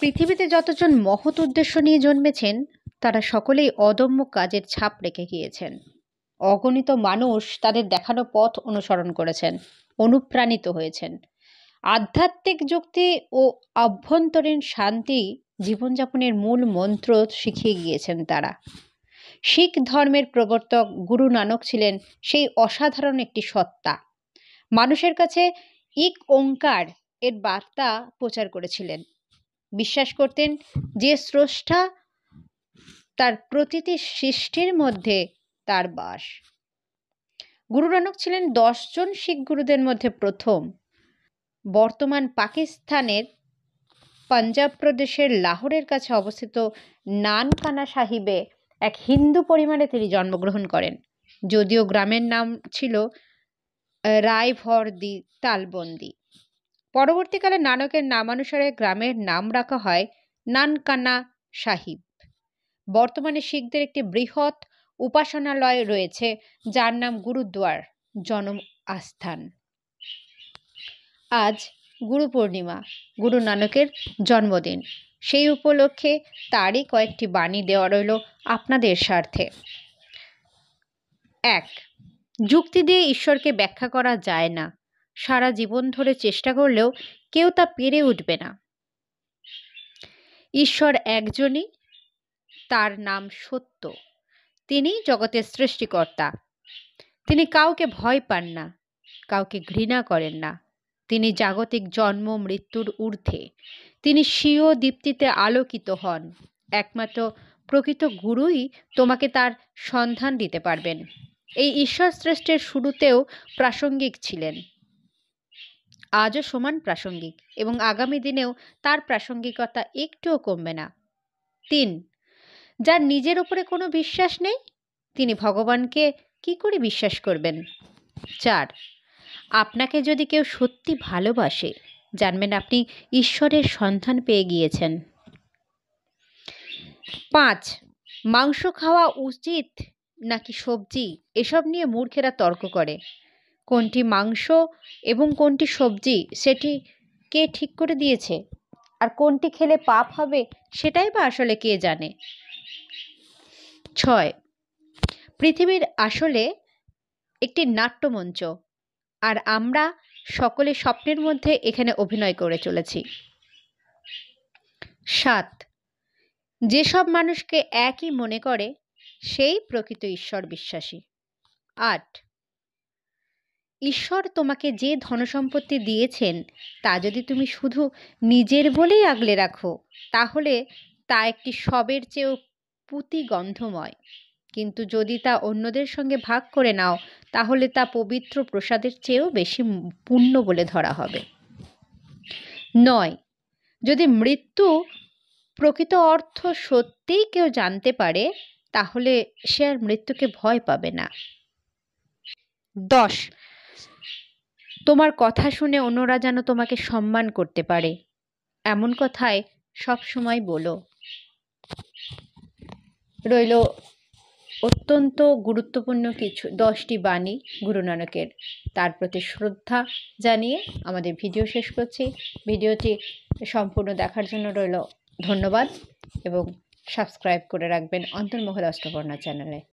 পৃথিবীতে যতজন মহৎ উদ্দেশ্য নিয়ে জন্মেছেন তারা সকলেই অদম্য কাজের ছাপ রেখে গিয়েছেন অগণিত মানুষ তাদের দেখানো পথ অনুসরণ করেছেন অনুপ্রাণিত হয়েছেন আধ্যাত্মিক যুক্তি ও আভ্যন্তরীণ শান্তি জীবনযাপনের মূল মন্ত্র শিখিয়ে গিয়েছেন তারা শিখ ধর্মের প্রবর্তক গুরু নানক ছিলেন সেই অসাধারণ একটি সত্তা মানুষের কাছে ইক ওঙ্কার এর বার্তা প্রচার করেছিলেন বিশ্বাস করতেন যে স্রষ্টা তার প্রতিটি সৃষ্টির মধ্যে তার বাস গুরু নানক ছিলেন দশজন শিখ গুরুদের মধ্যে প্রথম বর্তমান পাকিস্তানের পাঞ্জাব প্রদেশের লাহোরের কাছে অবস্থিত নানকানা সাহিবে এক হিন্দু পরিমাণে তিনি জন্মগ্রহণ করেন যদিও গ্রামের নাম ছিল রায়ভরদি তালবন্দি পরবর্তীকালে নানকের নামানুসারে গ্রামের নাম রাখা হয় নানকানা সাহিব বর্তমানে শিখদের একটি বৃহৎ উপাসনালয় রয়েছে যার নাম গুরুদ্বার জনম আস্থান আজ গুরু পূর্ণিমা গুরু নানকের জন্মদিন সেই উপলক্ষে তারই কয়েকটি বাণী দেওয়া রইল আপনাদের স্বার্থে এক যুক্তি দিয়ে ঈশ্বরকে ব্যাখ্যা করা যায় না সারা জীবন ধরে চেষ্টা করলেও কেউ তা পেরে উঠবে না ঈশ্বর একজনই তার নাম সত্য তিনি জগতের সৃষ্টিকর্তা তিনি কাউকে ভয় পান না কাউকে ঘৃণা করেন না তিনি জাগতিক জন্ম মৃত্যুর ঊর্ধ্বে তিনি স্বীয় দীপ্তিতে আলোকিত হন একমাত্র প্রকৃত গুরুই তোমাকে তার সন্ধান দিতে পারবেন এই ঈশ্বর শ্রেষ্ঠের শুরুতেও প্রাসঙ্গিক ছিলেন আজও সমান প্রাসঙ্গিক এবং আগামী দিনেও তার প্রাসঙ্গিকতা একটুও কমবে না তিন যার নিজের ওপরে কোনো বিশ্বাস নেই তিনি ভগবানকে কি করে বিশ্বাস করবেন চার আপনাকে যদি কেউ সত্যি ভালোবাসে জানবেন আপনি ঈশ্বরের সন্ধান পেয়ে গিয়েছেন পাঁচ মাংস খাওয়া উচিত নাকি সবজি এসব নিয়ে মূর্খেরা তর্ক করে কোনটি মাংস এবং কোনটি সবজি সেটি কে ঠিক করে দিয়েছে আর কোনটি খেলে পাপ হবে সেটাই বা আসলে কে জানে ছয় পৃথিবীর আসলে একটি নাট্যমঞ্চ আর আমরা সকলে স্বপ্নের মধ্যে এখানে অভিনয় করে চলেছি সাত যেসব মানুষকে একই মনে করে সেই প্রকৃত ঈশ্বর বিশ্বাসী আট ঈশ্বর তোমাকে যে ধনসম্পত্তি দিয়েছেন তা যদি তুমি শুধু নিজের বলেই আগলে রাখো তাহলে তা একটি সবের চেয়েও পুঁতি গন্ধময় কিন্তু যদি তা অন্যদের সঙ্গে ভাগ করে নাও তাহলে তা পবিত্র প্রসাদের চেয়েও বেশি পুণ্য বলে ধরা হবে নয় যদি মৃত্যু প্রকৃত অর্থ সত্যিই কেউ জানতে পারে তাহলে সে আর মৃত্যুকে ভয় পাবে না দশ তোমার কথা শুনে অন্যরা যেন তোমাকে সম্মান করতে পারে এমন কথায় সময় বলো রইল অত্যন্ত গুরুত্বপূর্ণ কিছু দশটি বাণী গুরু নানকের তার প্রতি শ্রদ্ধা জানিয়ে আমাদের ভিডিও শেষ করছি ভিডিওটি সম্পূর্ণ দেখার জন্য রইল ধন্যবাদ এবং সাবস্ক্রাইব করে রাখবেন অন্তর্মহল অষ্টপর্ণা চ্যানেলে